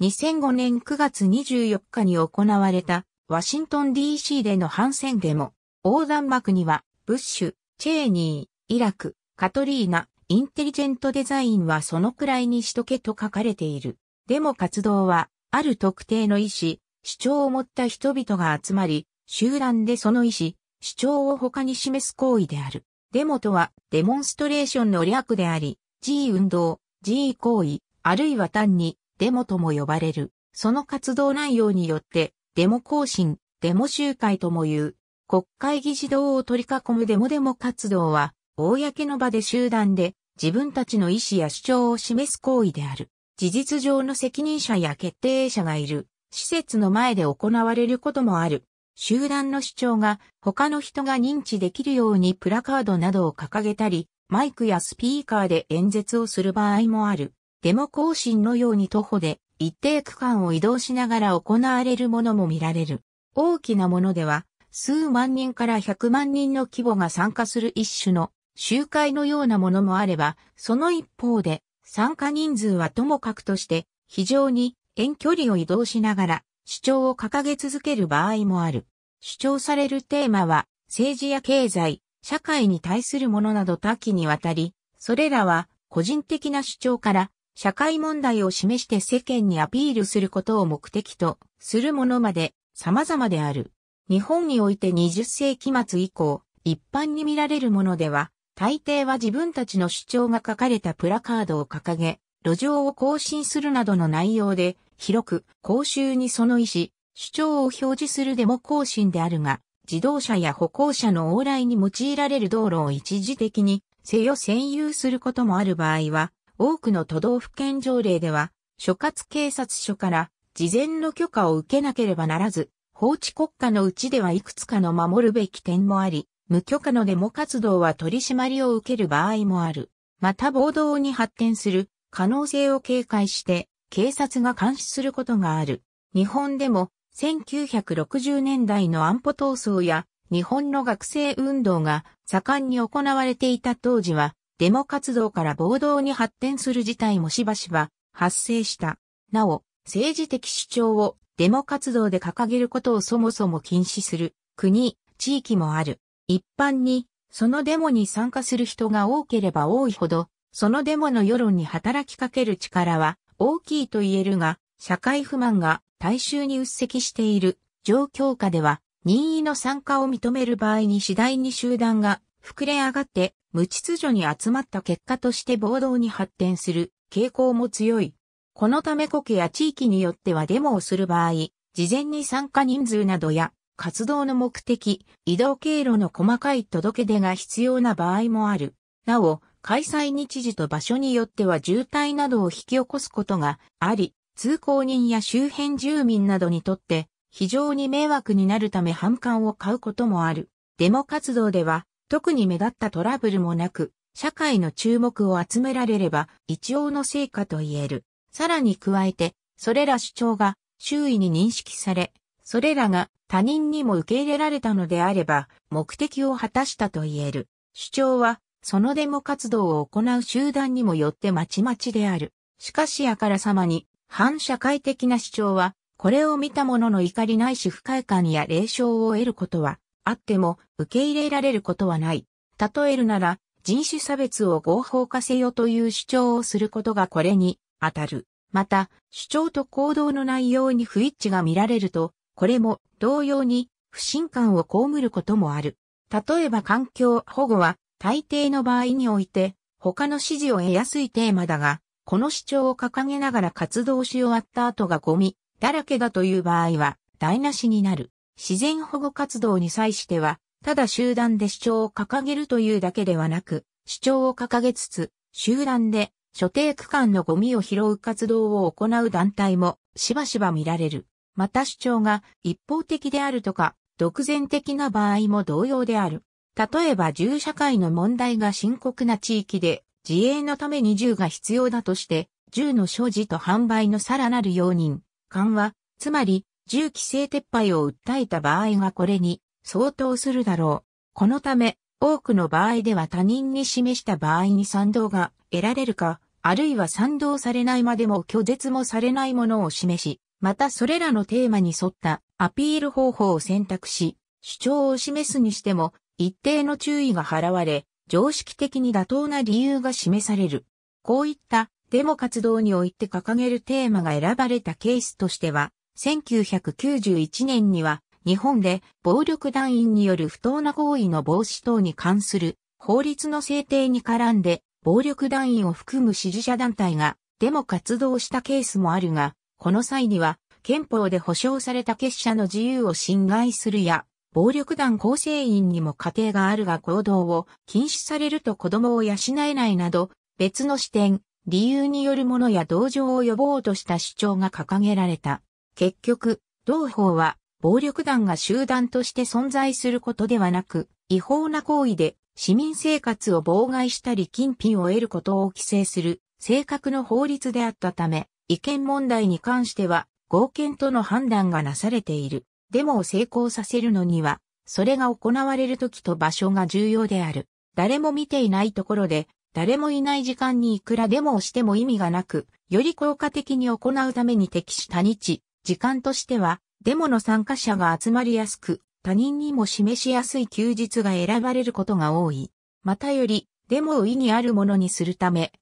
2005年9月24日に行われたワシントン DC での反戦デモ。横断幕には、ブッシュ、チェーニー、イラク、カトリーナ、インテリジェントデザインはそのくらいにしとけと書かれている。デモ活動は、ある特定の意思、主張を持った人々が集まり、集団でその意思、主張を他に示す行為である。デモとは、デモンストレーションの略であり、G 運動、G 行為、あるいは単にデモとも呼ばれる。その活動内容によって、デモ行進、デモ集会とも言う、国会議事堂を取り囲むデモデモ活動は、公の場で集団で自分たちの意思や主張を示す行為である。事実上の責任者や決定者がいる。施設の前で行われることもある。集団の主張が他の人が認知できるようにプラカードなどを掲げたり、マイクやスピーカーで演説をする場合もある。デモ行進のように徒歩で一定区間を移動しながら行われるものも見られる。大きなものでは数万人から100万人の規模が参加する一種の集会のようなものもあれば、その一方で参加人数はともかくとして非常に遠距離を移動しながら主張を掲げ続ける場合もある。主張されるテーマは政治や経済、社会に対するものなど多岐にわたり、それらは個人的な主張から社会問題を示して世間にアピールすることを目的とするものまで様々である。日本において20世紀末以降、一般に見られるものでは、大抵は自分たちの主張が書かれたプラカードを掲げ、路上を更新するなどの内容で、広く公衆にその意思、主張を表示するデモ更新であるが、自動車や歩行者の往来に用いられる道路を一時的に、せよ占有することもある場合は、多くの都道府県条例では、所轄警察署から事前の許可を受けなければならず、法治国家のうちではいくつかの守るべき点もあり、無許可のデモ活動は取り締まりを受ける場合もある。また暴動に発展する可能性を警戒して警察が監視することがある。日本でも1960年代の安保闘争や日本の学生運動が盛んに行われていた当時はデモ活動から暴動に発展する事態もしばしば発生した。なお、政治的主張をデモ活動で掲げることをそもそも禁止する国、地域もある。一般に、そのデモに参加する人が多ければ多いほど、そのデモの世論に働きかける力は大きいと言えるが、社会不満が大衆に鬱積している状況下では、任意の参加を認める場合に次第に集団が膨れ上がって無秩序に集まった結果として暴動に発展する傾向も強い。このため国や地域によってはデモをする場合、事前に参加人数などや活動の目的、移動経路の細かい届け出が必要な場合もある。なお、開催日時と場所によっては渋滞などを引き起こすことがあり、通行人や周辺住民などにとって非常に迷惑になるため反感を買うこともある。デモ活動では特に目立ったトラブルもなく、社会の注目を集められれば一応の成果と言える。さらに加えて、それら主張が周囲に認識され、それらが他人にも受け入れられたのであれば、目的を果たしたと言える。主張は、そのデモ活動を行う集団にもよってまちまちである。しかしあからさまに、反社会的な主張は、これを見た者の怒りないし不快感や霊障を得ることはあっても受け入れられることはない。例えるなら、人種差別を合法化せよという主張をすることがこれに当たる。また、主張と行動の内容に不一致が見られると、これも同様に不信感を被ることもある。例えば環境保護は大抵の場合において他の支持を得やすいテーマだが、この主張を掲げながら活動し終わった後がゴミだらけだという場合は台無しになる。自然保護活動に際しては、ただ集団で主張を掲げるというだけではなく、主張を掲げつつ、集団で所定区間のゴミを拾う活動を行う団体もしばしば見られる。また主張が一方的であるとか、独善的な場合も同様である。例えば銃社会の問題が深刻な地域で、自衛のために銃が必要だとして、銃の所持と販売のさらなる容認、緩和、つまり銃規制撤廃を訴えた場合がこれに相当するだろう。このため、多くの場合では他人に示した場合に賛同が得られるか、あるいは賛同されないまでも拒絶もされないものを示し、またそれらのテーマに沿ったアピール方法を選択し、主張を示すにしても一定の注意が払われ、常識的に妥当な理由が示される。こういったデモ活動において掲げるテーマが選ばれたケースとしては、1991年には日本で暴力団員による不当な行為の防止等に関する法律の制定に絡んで暴力団員を含む支持者団体がデモ活動したケースもあるが、この際には憲法で保障された結社の自由を侵害するや、暴力団構成員にも家庭があるが行動を禁止されると子供を養えないなど、別の視点、理由によるものや同情を呼ぼうとした主張が掲げられた。結局、同法は暴力団が集団として存在することではなく、違法な行為で市民生活を妨害したり金品を得ることを規制する正確の法律であったため、違憲問題に関しては合憲との判断がなされている。デモを成功させるのには、それが行われる時と場所が重要である。誰も見ていないところで、誰もいない時間にいくらデモをしても意味がなく、より効果的に行うために適した日、時間としては、デモの参加者が集まりやすく、他人にも示しやすい休日が選ばれることが多い。またより、デモを意義あるものにするため、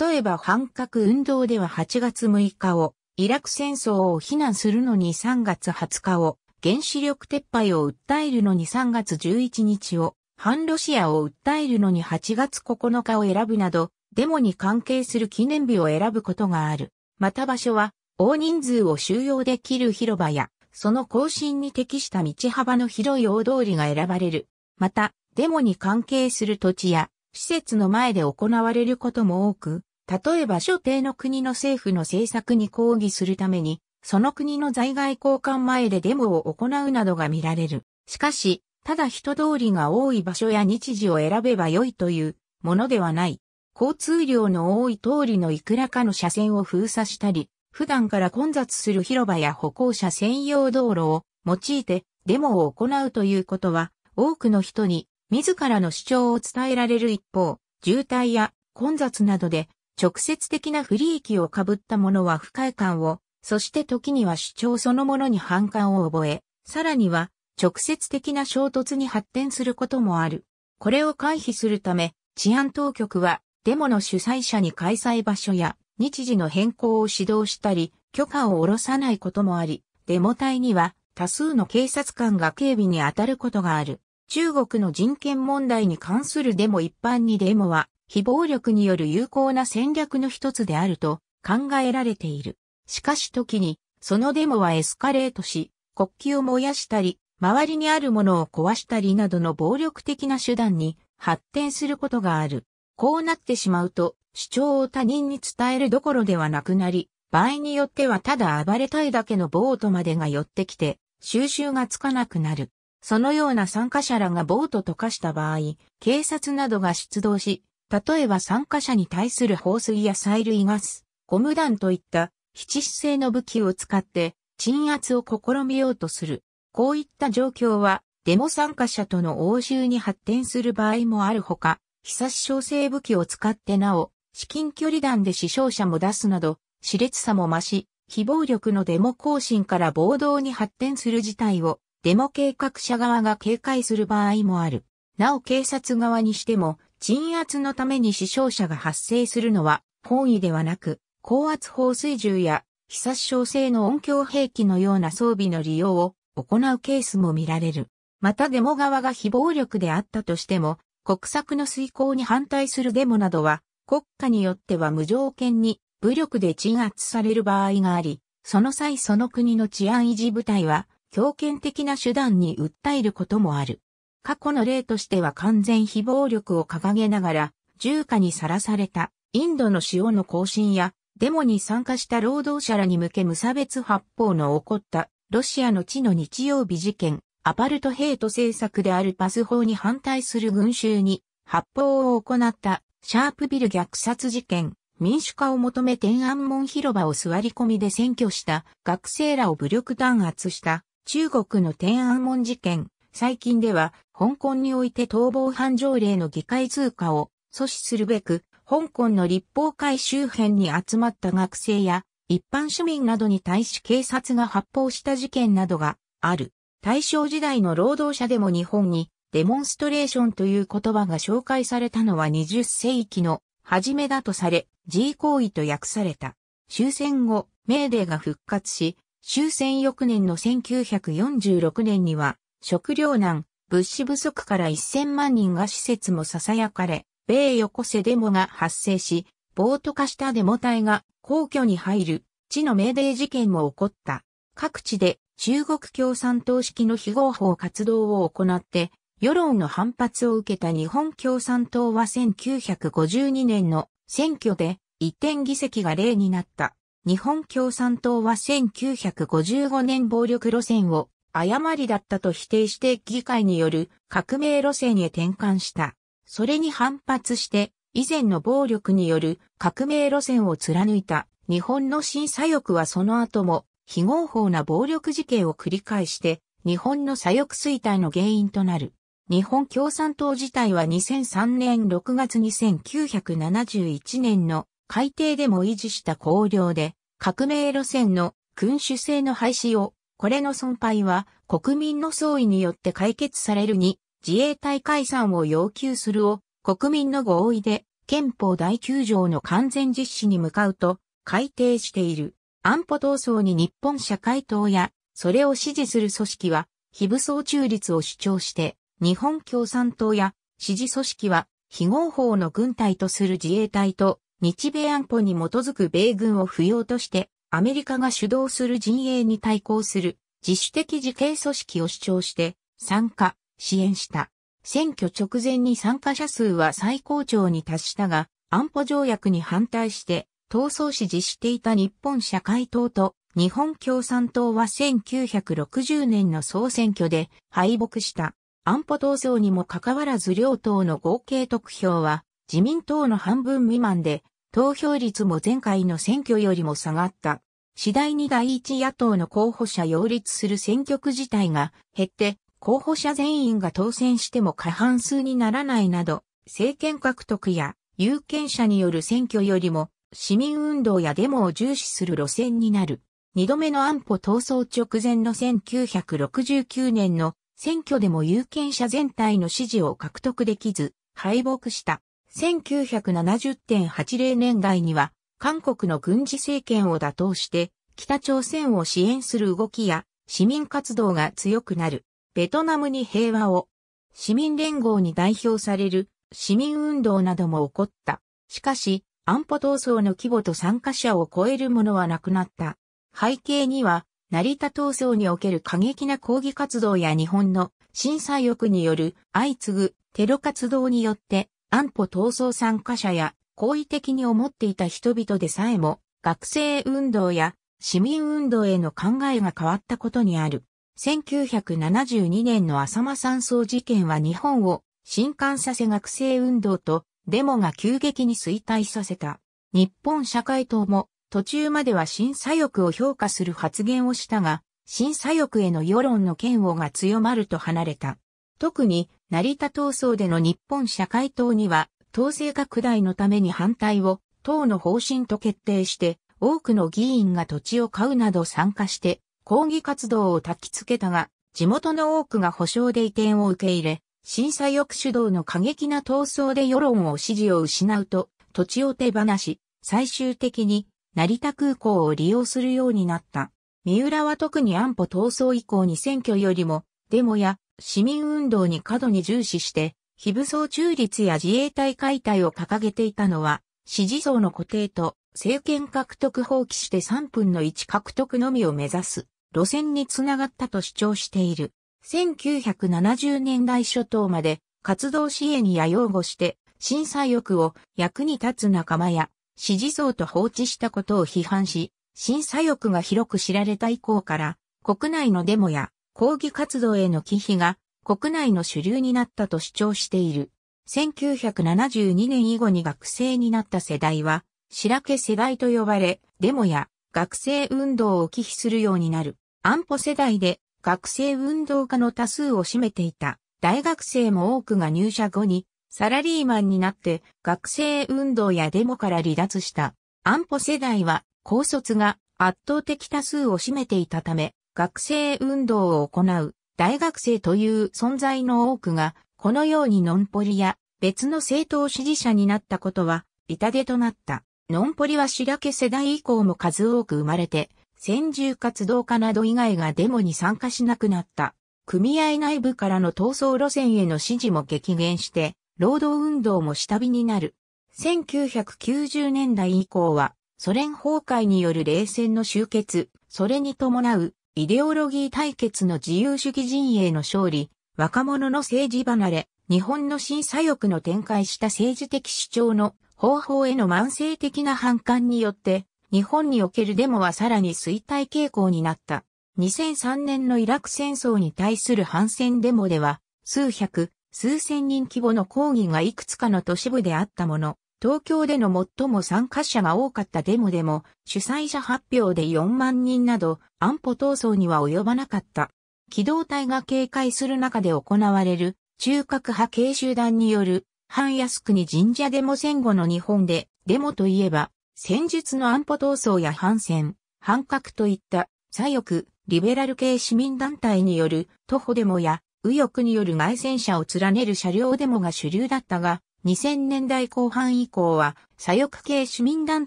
例えば反核運動では8月6日を、イラク戦争を非難するのに3月20日を、原子力撤廃を訴えるのに3月11日を、反ロシアを訴えるのに8月9日を選ぶなど、デモに関係する記念日を選ぶことがある。また場所は、大人数を収容できる広場や、その更新に適した道幅の広い大通りが選ばれる。また、デモに関係する土地や、施設の前で行われることも多く、例えば所定の国の政府の政策に抗議するために、その国の在外交換前でデモを行うなどが見られる。しかし、ただ人通りが多い場所や日時を選べば良いというものではない。交通量の多い通りのいくらかの車線を封鎖したり、普段から混雑する広場や歩行者専用道路を用いてデモを行うということは、多くの人に自らの主張を伝えられる一方、渋滞や混雑などで直接的な不利益を被った者は不快感を、そして時には主張そのものに反感を覚え、さらには直接的な衝突に発展することもある。これを回避するため、治安当局はデモの主催者に開催場所や日時の変更を指導したり、許可を下ろさないこともあり、デモ隊には多数の警察官が警備に当たることがある。中国の人権問題に関するデモ一般にデモは、非暴力による有効な戦略の一つであると考えられている。しかし時に、そのデモはエスカレートし、国旗を燃やしたり、周りにあるものを壊したりなどの暴力的な手段に発展することがある。こうなってしまうと、主張を他人に伝えるどころではなくなり、場合によってはただ暴れたいだけのボートまでが寄ってきて、収集がつかなくなる。そのような参加者らがボートと化した場合、警察などが出動し、例えば参加者に対する放水や催涙ガス、ゴム弾といった七死性の武器を使って鎮圧を試みようとする。こういった状況はデモ参加者との応酬に発展する場合もあるほか、被し調整武器を使ってなお、至近距離弾で死傷者も出すなど、熾烈さも増し、非暴力のデモ行進から暴動に発展する事態を、デモ計画者側が警戒する場合もある。なお警察側にしても、鎮圧のために死傷者が発生するのは、本意ではなく、高圧放水銃や、被し調整の音響兵器のような装備の利用を行うケースも見られる。またデモ側が非暴力であったとしても、国策の遂行に反対するデモなどは、国家によっては無条件に武力で鎮圧される場合があり、その際その国の治安維持部隊は、強権的な手段に訴えることもある。過去の例としては完全非暴力を掲げながら、重火にさらされたインドの塩の行進や、デモに参加した労働者らに向け無差別発砲の起こったロシアの地の日曜日事件、アパルトヘイト政策であるパス法に反対する群衆に発砲を行ったシャープビル虐殺事件、民主化を求め天安門広場を座り込みで占拠した学生らを武力弾圧した中国の天安門事件、最近では香港において逃亡犯条例の議会通過を阻止するべく、香港の立法会周辺に集まった学生や一般市民などに対し警察が発砲した事件などがある。大正時代の労働者でも日本にデモンストレーションという言葉が紹介されたのは20世紀の初めだとされ、G 行為と訳された。終戦後、メーデーが復活し、終戦翌年の1946年には、食糧難、物資不足から1000万人が施設も囁かれ、米横瀬デモが発生し、暴徒化したデモ隊が皇居に入る、地のメーデー事件も起こった。各地で中国共産党式の非合法活動を行って、世論の反発を受けた日本共産党は1952年の選挙で一点議席が0になった。日本共産党は1955年暴力路線を誤りだったと否定して議会による革命路線へ転換した。それに反発して以前の暴力による革命路線を貫いた日本の審査欲はその後も非合法な暴力事件を繰り返して、日本の左翼衰退の原因となる。日本共産党自体は2003年6月2。1971年の改定でも維持した綱領で、革命路線の君主制の廃止を、これの損廃は国民の総意によって解決されるに、自衛隊解散を要求するを国民の合意で憲法第9条の完全実施に向かうと改定している。安保闘争に日本社会党や、それを支持する組織は、非武装中立を主張して、日本共産党や支持組織は、非合法の軍隊とする自衛隊と、日米安保に基づく米軍を不要として、アメリカが主導する陣営に対抗する自主的自警組織を主張して参加、支援した。選挙直前に参加者数は最高潮に達したが、安保条約に反対して闘争支持していた日本社会党と日本共産党は1960年の総選挙で敗北した。安保闘争にもかかわらず両党の合計得票は自民党の半分未満で投票率も前回の選挙よりも下がった。次第に第一野党の候補者擁立する選挙区自体が減って候補者全員が当選しても過半数にならないなど、政権獲得や有権者による選挙よりも市民運動やデモを重視する路線になる。二度目の安保闘争直前の1969年の選挙でも有権者全体の支持を獲得できず、敗北した。1970.80年代には、韓国の軍事政権を打倒して、北朝鮮を支援する動きや、市民活動が強くなる。ベトナムに平和を。市民連合に代表される市民運動なども起こった。しかし、安保闘争の規模と参加者を超えるものはなくなった。背景には、成田闘争における過激な抗議活動や日本の震災欲による相次ぐテロ活動によって安保闘争参加者や好意的に思っていた人々でさえも学生運動や市民運動への考えが変わったことにある。1972年の浅間山荘事件は日本を震撼させ学生運動とデモが急激に衰退させた。日本社会党も途中までは審査欲を評価する発言をしたが、審査欲への世論の嫌悪が強まると離れた。特に成田闘争での日本社会党には、統制拡大のために反対を党の方針と決定して、多くの議員が土地を買うなど参加して、抗議活動を焚きつけたが、地元の多くが保障で移転を受け入れ、審査抑主導の過激な闘争で世論を支持を失うと、土地を手放し、最終的に成田空港を利用するようになった。三浦は特に安保闘争以降に選挙よりも、デモや市民運動に過度に重視して、非武装中立や自衛隊解体を掲げていたのは、支持層の固定と政権獲得放棄して3分の1獲得のみを目指す路線につながったと主張している。1970年代初頭まで活動支援や擁護して、審査欲を役に立つ仲間や支持層と放置したことを批判し、審査欲が広く知られた以降から、国内のデモや抗議活動への忌避が国内の主流になったと主張している。1972年以後に学生になった世代は、白毛世代と呼ばれ、デモや学生運動を忌避するようになる。安保世代で学生運動家の多数を占めていた。大学生も多くが入社後にサラリーマンになって学生運動やデモから離脱した。安保世代は高卒が圧倒的多数を占めていたため、学生運動を行う大学生という存在の多くが、このようにノンポリや別の政党支持者になったことは痛手となった。ノンポリは白毛世代以降も数多く生まれて、先住活動家など以外がデモに参加しなくなった。組合内部からの闘争路線への支持も激減して、労働運動も下火になる。1990年代以降は、ソ連崩壊による冷戦の終結、それに伴うイデオロギー対決の自由主義陣営の勝利、若者の政治離れ、日本の審査欲の展開した政治的主張の方法への慢性的な反感によって、日本におけるデモはさらに衰退傾向になった。2003年のイラク戦争に対する反戦デモでは、数百、数千人規模の抗議がいくつかの都市部であったもの、東京での最も参加者が多かったデモでも、主催者発表で4万人など、安保闘争には及ばなかった。機動隊が警戒する中で行われる、中核派系集団による、半安国神社デモ戦後の日本で、デモといえば、戦術の安保闘争や反戦、反核といった左翼、リベラル系市民団体による徒歩デモや右翼による外戦車を連ねる車両デモが主流だったが、2000年代後半以降は左翼系市民団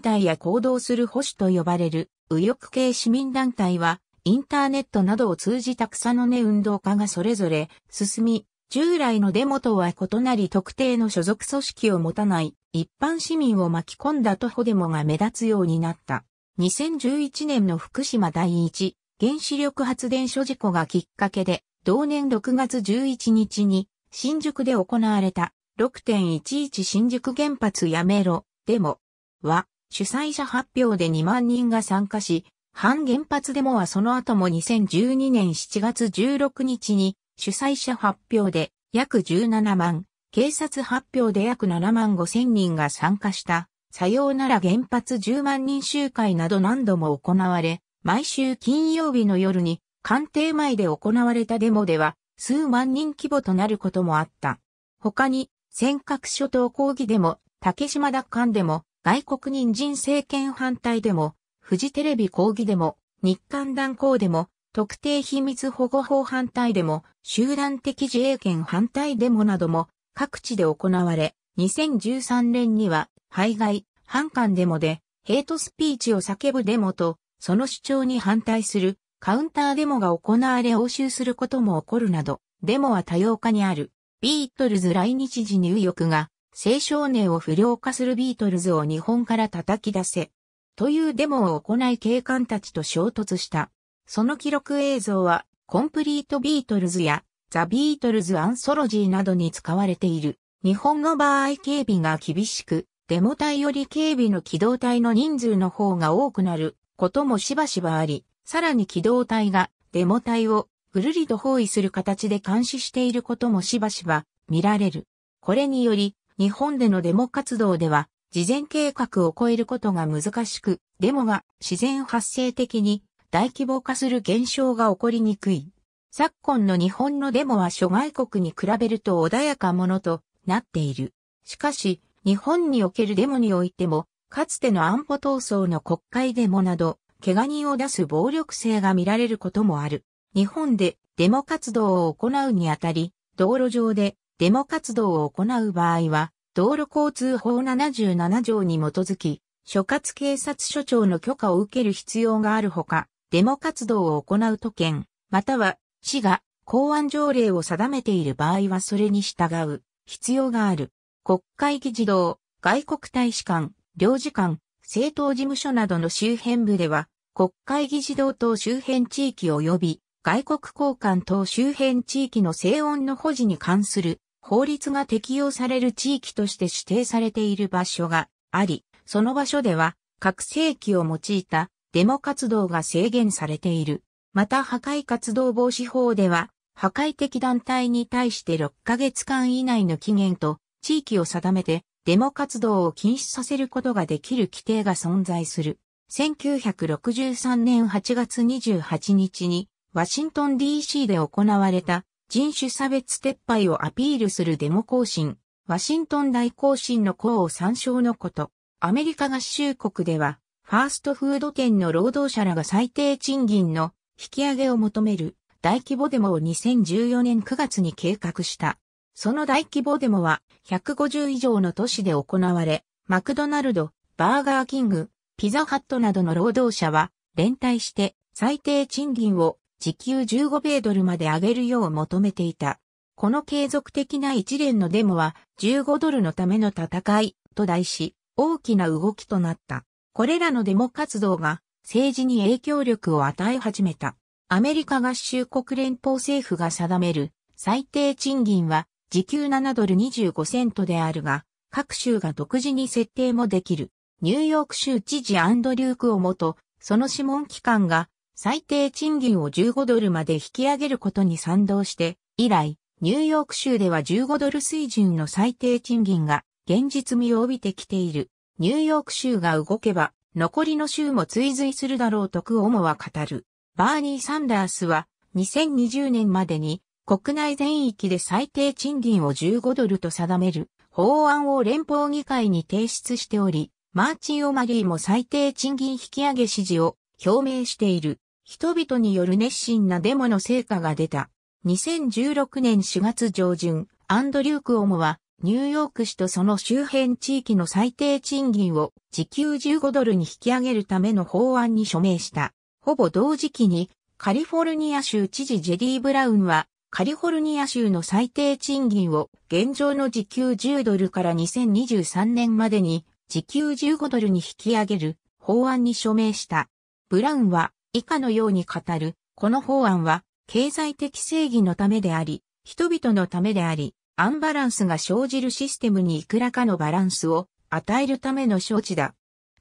体や行動する保守と呼ばれる右翼系市民団体はインターネットなどを通じた草の根運動家がそれぞれ進み、従来のデモとは異なり特定の所属組織を持たない一般市民を巻き込んだ徒歩デモが目立つようになった。2011年の福島第一原子力発電所事故がきっかけで、同年6月11日に新宿で行われた6.11新宿原発やめろデモは主催者発表で2万人が参加し、反原発デモはその後も2012年7月16日に主催者発表で約17万警察発表で約7万5千人が参加した、さようなら原発10万人集会など何度も行われ、毎週金曜日の夜に、官邸前で行われたデモでは、数万人規模となることもあった。他に、尖閣諸島抗議でも、竹島奪還でも、外国人人政権反対でも、フジテレビ抗議でも、日韓断交でも、特定秘密保護法反対でも、集団的自衛権反対デモなども各地で行われ、2013年には、排外、反感デモで、ヘイトスピーチを叫ぶデモと、その主張に反対するカウンターデモが行われ応酬することも起こるなど、デモは多様化にある。ビートルズ来日時入浴が、青少年を不良化するビートルズを日本から叩き出せ。というデモを行い警官たちと衝突した。その記録映像は、コンプリートビートルズや、ザ・ビートルズ・アンソロジーなどに使われている。日本の場合警備が厳しく、デモ隊より警備の機動隊の人数の方が多くなることもしばしばあり、さらに機動隊がデモ隊をぐるりと包囲する形で監視していることもしばしば見られる。これにより、日本でのデモ活動では、事前計画を超えることが難しく、デモが自然発生的に大規模化する現象が起こりにくい。昨今の日本のデモは諸外国に比べると穏やかものとなっている。しかし、日本におけるデモにおいても、かつての安保闘争の国会デモなど、怪我人を出す暴力性が見られることもある。日本でデモ活動を行うにあたり、道路上でデモ活動を行う場合は、道路交通法77条に基づき、所轄警察署長の許可を受ける必要があるほか、デモ活動を行う都県、または市が公安条例を定めている場合はそれに従う必要がある。国会議事堂、外国大使館、領事館、政党事務所などの周辺部では、国会議事堂等周辺地域及び外国交換等周辺地域の静音の保持に関する法律が適用される地域として指定されている場所があり、その場所では拡声器を用いたデモ活動が制限されている。また破壊活動防止法では、破壊的団体に対して6ヶ月間以内の期限と地域を定めてデモ活動を禁止させることができる規定が存在する。1963年8月28日にワシントン DC で行われた人種差別撤廃をアピールするデモ行進、ワシントン大行進の項を参照のこと、アメリカ合衆国ではファーストフード店の労働者らが最低賃金の引き上げを求める大規模デモを2014年9月に計画した。その大規模デモは150以上の都市で行われ、マクドナルド、バーガーキング、ピザハットなどの労働者は連帯して最低賃金を時給15米ドルまで上げるよう求めていた。この継続的な一連のデモは15ドルのための戦いと題し大きな動きとなった。これらのデモ活動が政治に影響力を与え始めた。アメリカ合衆国連邦政府が定める最低賃金は時給7ドル25セントであるが、各州が独自に設定もできる。ニューヨーク州知事アンドリュークをもと、その諮問機関が最低賃金を15ドルまで引き上げることに賛同して、以来、ニューヨーク州では15ドル水準の最低賃金が現実味を帯びてきている。ニューヨーク州が動けば残りの州も追随するだろうとクオモは語る。バーニー・サンダースは2020年までに国内全域で最低賃金を15ドルと定める法案を連邦議会に提出しており、マーチン・オマリーも最低賃金引き上げ支持を表明している。人々による熱心なデモの成果が出た。2016年4月上旬、アンドリューク・オモはニューヨーク市とその周辺地域の最低賃金を時給15ドルに引き上げるための法案に署名した。ほぼ同時期にカリフォルニア州知事ジェリー・ブラウンはカリフォルニア州の最低賃金を現状の時給10ドルから2023年までに時給15ドルに引き上げる法案に署名した。ブラウンは以下のように語る。この法案は経済的正義のためであり、人々のためであり、アンバランスが生じるシステムにいくらかのバランスを与えるための招致だ。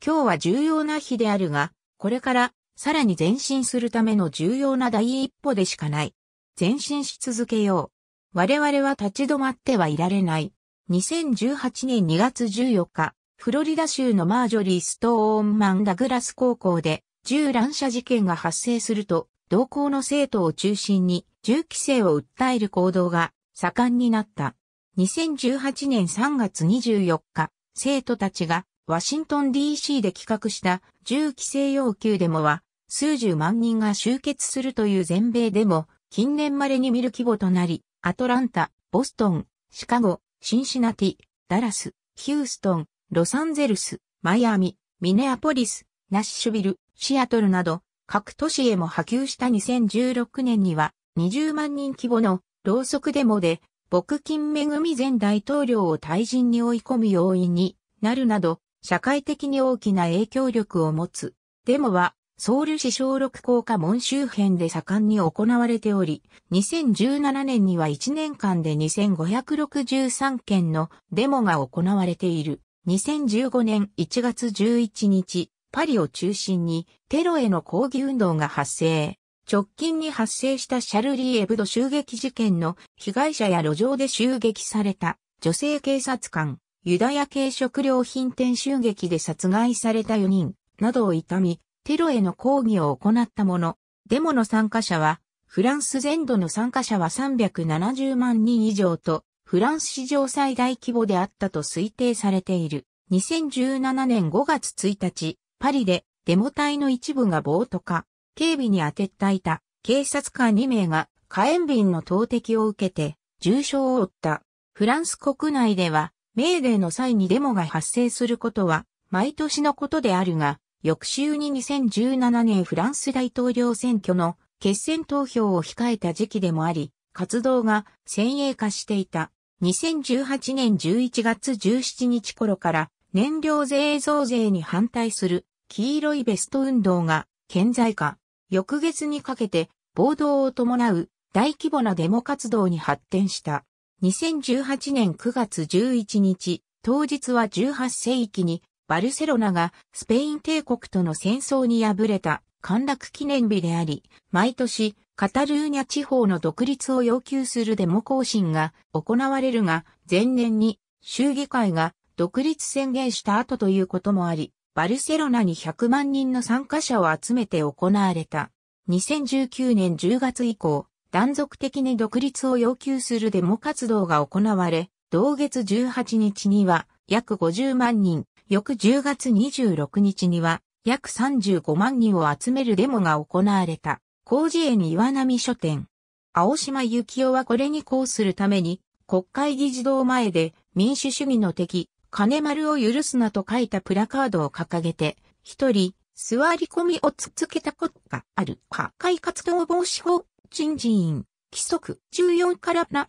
今日は重要な日であるが、これからさらに前進するための重要な第一歩でしかない。前進し続けよう。我々は立ち止まってはいられない。2018年2月14日、フロリダ州のマージョリー・ストーンマン・ダグラス高校で銃乱射事件が発生すると、同校の生徒を中心に銃規制を訴える行動が盛んになった。2018年3月24日、生徒たちがワシントン DC で企画した銃規制要求デモは数十万人が集結するという全米でも近年稀に見る規模となり、アトランタ、ボストン、シカゴ、シンシナティ、ダラス、ヒューストン、ロサンゼルス、マイアミ、ミネアポリス、ナッシュビル、シアトルなど各都市へも波及した2016年には20万人規模のろうそくデモで、牧金恵前大統領を退陣に追い込む要因になるなど、社会的に大きな影響力を持つ。デモは、ソウル市小六高家門周辺で盛んに行われており、2017年には1年間で2563件のデモが行われている。2015年1月11日、パリを中心にテロへの抗議運動が発生。直近に発生したシャルリー・エブド襲撃事件の被害者や路上で襲撃された女性警察官、ユダヤ系食料品店襲撃で殺害された4人などを悼み、テロへの抗議を行ったもの、デモの参加者は、フランス全土の参加者は370万人以上と、フランス史上最大規模であったと推定されている。2017年5月1日、パリでデモ隊の一部が暴徒化。警備に当てったいた警察官2名が火炎瓶の投擲を受けて重傷を負った。フランス国内では、メーデーの際にデモが発生することは毎年のことであるが、翌週に2017年フランス大統領選挙の決選投票を控えた時期でもあり、活動が先鋭化していた。2018年11月17日頃から燃料税増税に反対する黄色いベスト運動が顕在化。翌月にかけて暴動を伴う大規模なデモ活動に発展した。2018年9月11日、当日は18世紀にバルセロナがスペイン帝国との戦争に敗れた陥落記念日であり、毎年カタルーニャ地方の独立を要求するデモ行進が行われるが、前年に州議会が独立宣言した後ということもあり、バルセロナに100万人の参加者を集めて行われた。2019年10月以降、断続的に独立を要求するデモ活動が行われ、同月18日には約50万人、翌10月26日には約35万人を集めるデモが行われた。工事園岩波書店。青島幸雄はこれに抗するために、国会議事堂前で民主主義の敵、金丸を許すなと書いたプラカードを掲げて、一人、座り込みをつつけたことがある破壊活動防止法、人事院、規則14から7、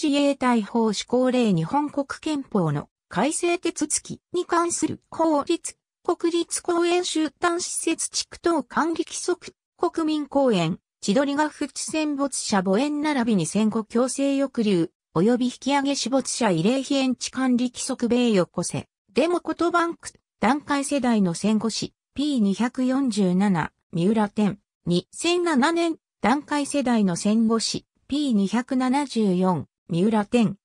自衛隊法施行令日本国憲法の改正手続きに関する法律、国立公園集団施設地区等管理規則、国民公園、千鳥ヶ淵戦没者墓園並びに戦後強制抑留、及び引き上げ死没者慰霊非延地管理規則米よこせ。デモコトバンク、段階世代の戦後史、P247、三浦天、2007年、段階世代の戦後史、P274、三浦天、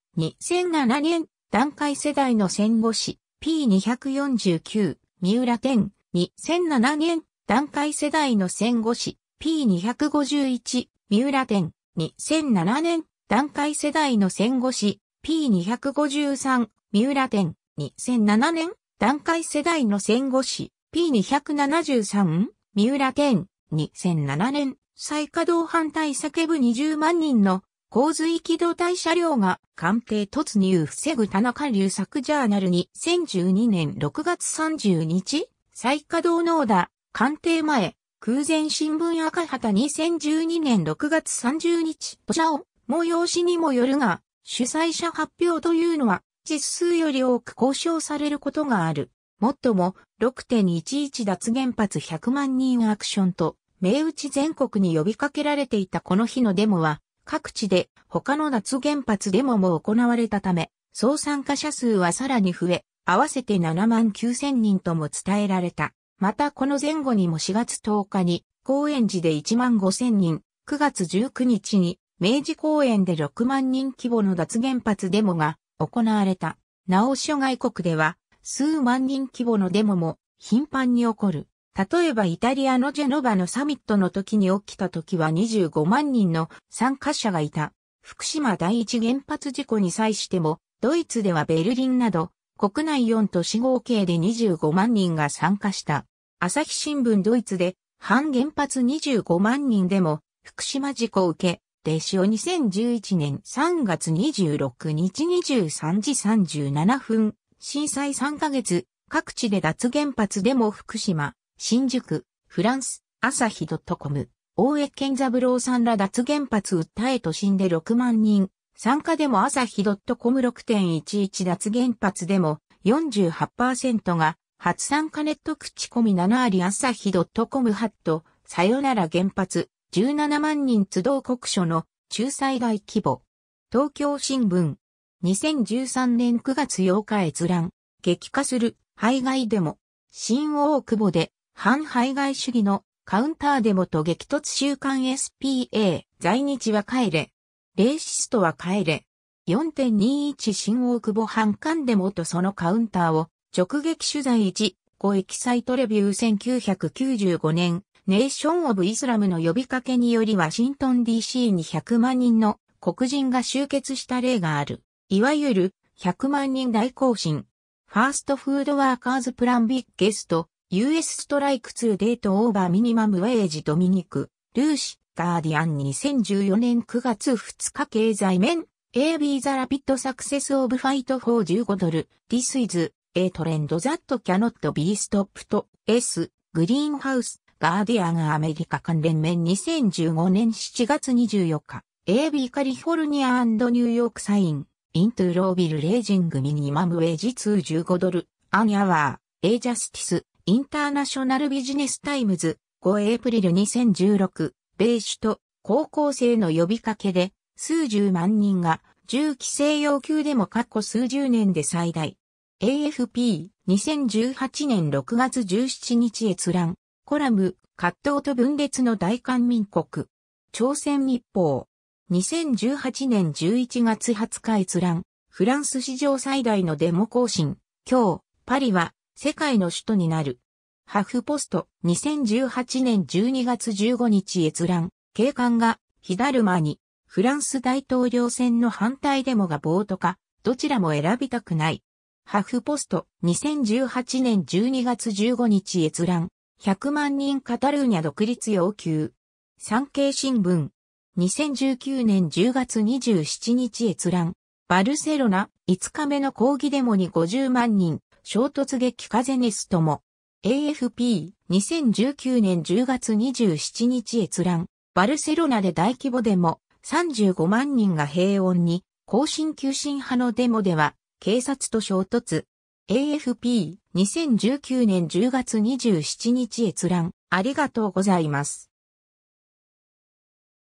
2007年、段階世代の戦後史、P249、三浦天、2007年、段階世代の戦後史、P251、三浦天、2007年、段階世代の戦後史 P253 三浦店2007年段階世代の戦後史 P273 三浦店2007年再稼働反対叫ぶ20万人の洪水機動隊車両が官邸突入防ぐ田中流作ジャーナルに2012年6月30日再稼働農だ官邸前空前新聞赤旗2012年6月30日ポシャ催しにもよるが、主催者発表というのは、実数より多く交渉されることがある。もっとも、6.11脱原発100万人アクションと、名打ち全国に呼びかけられていたこの日のデモは、各地で他の脱原発デモも行われたため、総参加者数はさらに増え、合わせて7万9000人とも伝えられた。またこの前後にも4月10日に、高円寺で1万5000人、9月19日に明治公園で6万人規模の脱原発デモが行われた。なお諸外国では数万人規模のデモも頻繁に起こる。例えばイタリアのジェノバのサミットの時に起きた時は25万人の参加者がいた。福島第一原発事故に際しても、ドイツではベルリンなど、国内4都市合計で25万人が参加した。朝日新聞ドイツで、反原発25万人でも、福島事故を受け、停止を2011年3月26日23時37分、震災3ヶ月、各地で脱原発でも福島、新宿、フランス、朝日 .com、大江健三郎さんら脱原発訴え都心で6万人、参加でも朝日 .com6.11 脱原発でも48%が初参加ネット口コミ7あり朝日 .com ハット、さよなら原発、17万人都道国書の中災害規模。東京新聞。2013年9月8日閲覧。激化する排外デモ。新大久保で反排外主義のカウンターデモと激突週刊 SPA。在日は帰れ。レーシストは帰れ。4.21新大久保反官デモとそのカウンターを直撃取材1。公益サイトレビュー1995年ネーション・オブ・イスラムの呼びかけによりワシントン DC に100万人の黒人が集結した例がある。いわゆる100万人大行進。ファーストフードワーカーズプランビッゲスト、US ストライクツー・デートオーバーミニマムウェージドミニク、ルーシ、ガーディアン2014年9月2日経済面、AB ザラピッドサクセスオブファイトフォー・15ドル、This is a trend that cannot be stopped, S グリーンハウスガーディアンアメリカ関連面2015年7月24日、AB カリフォルニアニューヨークサイン、イントゥロービルレイジングミニマムウェイジー15ドル、アニアワー、エイジャスティス、インターナショナルビジネスタイムズ、5エイプリル2016、米首と高校生の呼びかけで、数十万人が、銃規制要求でも過去数十年で最大。AFP2018 年6月17日閲覧。コラム、葛藤と分裂の大韓民国。朝鮮日報。2018年11月20日閲覧。フランス史上最大のデモ行進。今日、パリは世界の首都になる。ハフポスト。2018年12月15日閲覧。警官が火だるまに。フランス大統領選の反対デモが暴徒か、どちらも選びたくない。ハフポスト。2018年12月15日閲覧。100万人カタルーニャ独立要求。産経新聞。2019年10月27日閲覧。バルセロナ、5日目の抗議デモに50万人、衝突撃風ネスとも。AFP、2019年10月27日閲覧。バルセロナで大規模デモ、35万人が平穏に、後進急進派のデモでは、警察と衝突。AFP、2019年10月27日閲覧、ありがとうございます。